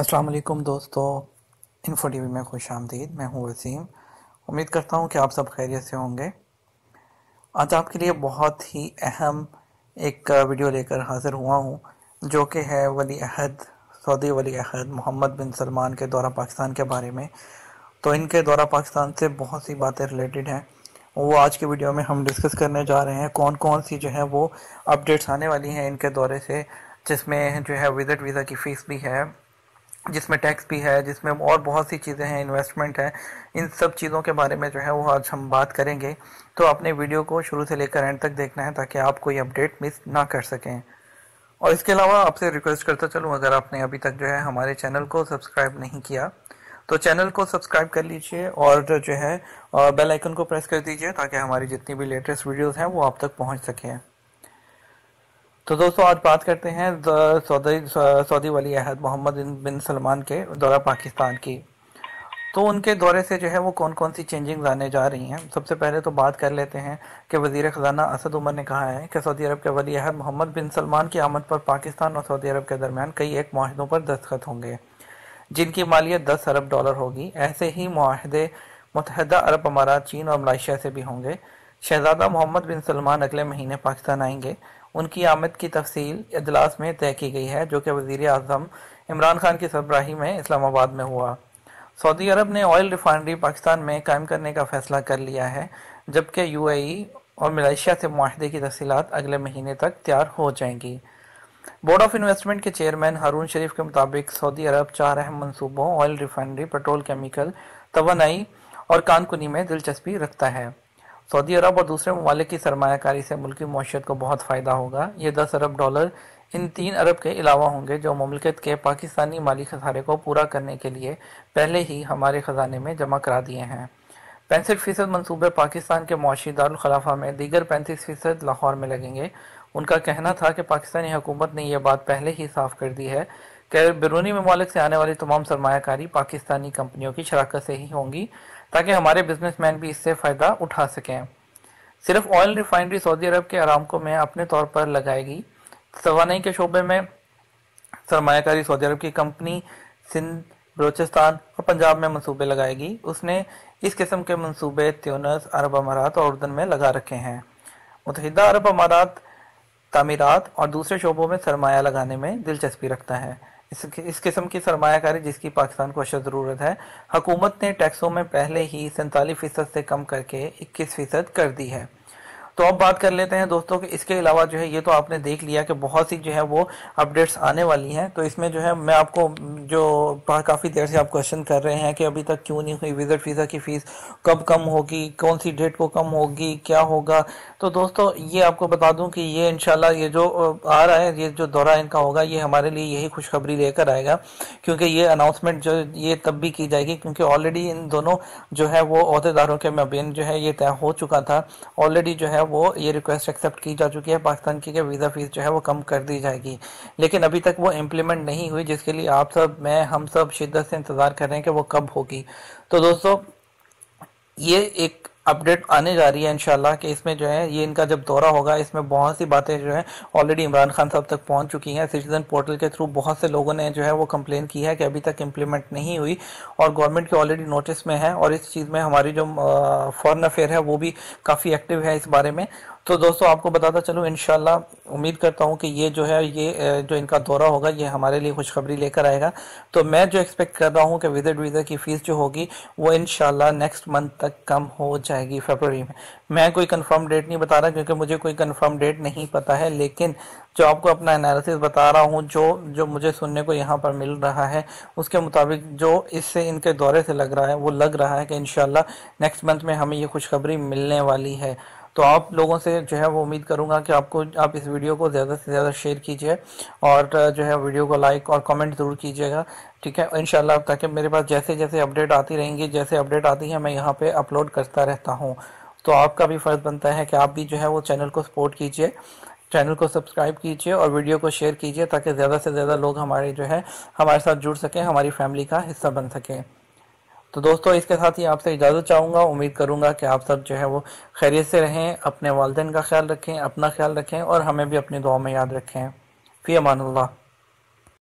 अस्सलाम वालेकुम दोस्तों इन्फो वी में खुश आमदीद मैं हूँ वसीम उम्मीद करता हूँ कि आप सब खैरियत से होंगे आज आपके लिए बहुत ही अहम एक वीडियो लेकर हाजिर हुआ हूँ जो कि है वली अहद सऊदी वली अहद मोहम्मद बिन सलमान के दौरा पाकिस्तान के बारे में तो इनके दौरा पाकिस्तान से बहुत सी बातें रिलेटेड हैं वो आज के वीडियो में हम डिस्कस करने जा रहे हैं कौन कौन सी जो है वो अपडेट्स आने वाली हैं इनके दौरे से जिसमें जो है विज़िट वीज़ा की फ़ीस भी है जिसमें टैक्स भी है जिसमें और बहुत सी चीज़ें हैं इन्वेस्टमेंट है इन सब चीज़ों के बारे में जो है वो आज हम बात करेंगे तो अपने वीडियो को शुरू से लेकर एंड तक देखना है ताकि आप कोई अपडेट मिस ना कर सकें और इसके अलावा आपसे रिक्वेस्ट करता चलूँ अगर आपने अभी तक जो है हमारे चैनल को सब्सक्राइब नहीं किया तो चैनल को सब्सक्राइब कर लीजिए और जो है बेल आइकन को प्रेस कर दीजिए ताकि हमारी जितनी भी लेटेस्ट वीडियोस हैं वो आप तक पहुंच सकें तो दोस्तों आज बात करते हैं सऊदी सऊदी वली अहद मोहम्मद बिन सलमान के दौरा पाकिस्तान की तो उनके दौरे से जो है वो कौन कौन सी चेंजिंग्स आने जा रही हैं सबसे पहले तो बात कर लेते हैं कि वजी ख़जाना असद उमर ने कहा है कि सऊदी अरब के वली अहद मोहम्मद बिन सलमान की आमद पर पाकिस्तान और सऊदी अरब के दरमियान कई एक माहदों पर दस्तखत होंगे जिनकी मालियत दस अरब डॉलर होगी ऐसे ही माहदे मुतहदा अरब अमारात चीन और मलाइशिया से भी होंगे शहजादा मोहम्मद बिन सलमान अगले महीने पाकिस्तान आएंगे उनकी आमद की तफसील अजलास में तय की गई है जो कि वजीर अजम इमरान खान की सरबराही में इस्लामाबाद में हुआ सऊदी अरब ने ऑयल रिफाइनरी पाकिस्तान में कायम करने का फैसला कर लिया है जबकि यू और मलेशिया से माहदे की तफसीत अगले महीने तक तैयार हो जाएंगी बोर्ड ऑफ इन्वेस्टमेंट के चेयरमैन हारून शरीफ के मुताबिक सऊदी अरब चार अहम मनसूबों ऑयल रिफाइनरी पेट्रोल केमिकल तो और कानकुनी में दिलचस्पी रखता है सऊदी अरब और दूसरे ममालिक की सरमाकारी से मुल्की मीशत को बहुत फ़ायदा होगा ये दस अरब डॉलर इन तीन अरब के अलावा होंगे जो ममलकत के पाकिस्तानी माली खसारे को पूरा करने के लिए पहले ही हमारे ख़जाने में जमा करा दिए हैं पैंसठ फ़ीसद मनसूबे पाकिस्तान के मुआशी दारखलाफा में दीगर पैंतीस फ़ीसद लाहौर में लगेंगे उनका कहना था कि पाकिस्तानी हुकूमत ने यह बात पहले ही साफ कर दी है कि बैरूनी ममालिक से आने वाली तमाम सरमाकारी पाकिस्तानी कंपनियों की शराकत से ही होंगी ताकि हमारे बिजनेसमैन भी इससे फ़ायदा उठा सकें सिर्फ ऑयल रिफाइनरी सऊदी अरब के आरामको में अपने तौर पर लगाएगी सवानई के शोबे में सरमाकारी सऊदी अरब की कंपनी सिंध बलोचिस्तान और पंजाब में मंसूबे लगाएगी उसने इस किस्म के मंसूबे त्यूनस अरब अमारात और उर्दन में लगा रखे हैं मुतहदा अरब अमारात तमीरत और दूसरे शोबों में सरमाया लगाने में दिलचस्पी रखता है इस किस्म की सरमाकारी जिसकी पाकिस्तान को अशद ज़रूरत है हकूमत ने टैक्सों में पहले ही सैंतालीस फ़ीसद से कम करके इक्कीस फ़ीसद कर दी है तो अब बात कर लेते हैं दोस्तों कि इसके अलावा जो है ये तो आपने देख लिया कि बहुत सी जो है वो अपडेट्स आने वाली हैं तो इसमें जो है मैं आपको जो काफ़ी देर से आप क्वेश्चन कर रहे हैं कि अभी तक क्यों नहीं हुई विजिट वीज़ा की फ़ीस कब कम होगी कौन सी डेट को कम होगी क्या होगा तो दोस्तों ये आपको बता दूँ कि ये इनशाला ये जो आ रहा है ये जो दौरा इनका होगा ये हमारे लिए यही खुशखबरी लेकर आएगा क्योंकि ये अनाउंसमेंट जो ये तब भी की जाएगी क्योंकि ऑलरेडी इन दोनों जो है वो अहदेदारों के मबीन जो है ये तय हो चुका था ऑलरेडी जो है वो ये रिक्वेस्ट एक्सेप्ट की जा चुकी है पाकिस्तान की वीज़ा फ़ीस जो है वो कम कर दी जाएगी लेकिन अभी तक वो इम्प्लीमेंट नहीं हुई जिसके लिए आप सब मैं हम सब शिद्दत से इंतज़ार कर रहे हैं कि वो कब होगी तो दोस्तों ये एक अपडेट आने जा रही है इनशाला कि इसमें जो है ये इनका जब दौरा होगा इसमें बहुत सी बातें जो है ऑलरेडी इमरान खान साहब तक पहुंच चुकी हैं सिटीजन पोर्टल के थ्रू बहुत से लोगों ने जो है वो कंप्लेन की है कि अभी तक इम्प्लीमेंट नहीं हुई और गवर्नमेंट के ऑलरेडी नोटिस में है और इस चीज़ में हमारी जो फॉरन अफेयर है वो भी काफ़ी एक्टिव है इस बारे में तो दोस्तों आपको बताता चलूँ इन उम्मीद करता हूँ कि ये जो है ये जो इनका दौरा होगा ये हमारे लिए खुशखबरी लेकर आएगा तो मैं जो एक्सपेक्ट कर रहा हूँ कि विजिट वीज़ा की फ़ीस जो होगी वो इन नेक्स्ट मंथ तक कम हो जाएगी फरवरी में मैं कोई कंफर्म डेट नहीं बता रहा क्योंकि मुझे कोई कंफर्म डेट नहीं पता है लेकिन जो आपको अपना एनालिसिस बता रहा हूँ जो जो मुझे सुनने को यहाँ पर मिल रहा है उसके मुताबिक जो इससे इनके दौरे से लग रहा है वो लग रहा है कि इन नेक्स्ट मंथ में हमें ये खुशखबरी मिलने वाली है तो आप लोगों से जो है वो उम्मीद करूँगा कि आपको आप इस वीडियो को ज़्यादा से ज़्यादा शेयर कीजिए और जो है वीडियो को लाइक और कमेंट ज़रूर कीजिएगा ठीक है इन ताकि मेरे पास जैसे जैसे अपडेट आती रहेंगी जैसे अपडेट आती है मैं यहाँ पर अपलोड करता रहता हूँ तो आपका भी फ़र्ज़ बनता है कि आप भी जो है वो चैनल को सपोर्ट कीजिए चैनल को सब्सक्राइब कीजिए और वीडियो को शेयर कीजिए ताकि ज़्यादा से ज़्यादा लोग हमारे जो है हमारे साथ जुड़ सकें हमारी फैमिली का हिस्सा बन सकें तो दोस्तों इसके साथ ही आपसे इजाज़त चाहूँगा उम्मीद करूँगा कि आप सब जो है वो खैरियत से रहें अपने वालदेन का ख्याल रखें अपना ख्याल रखें और हमें भी अपनी दुआ में याद रखें फ़ी अमान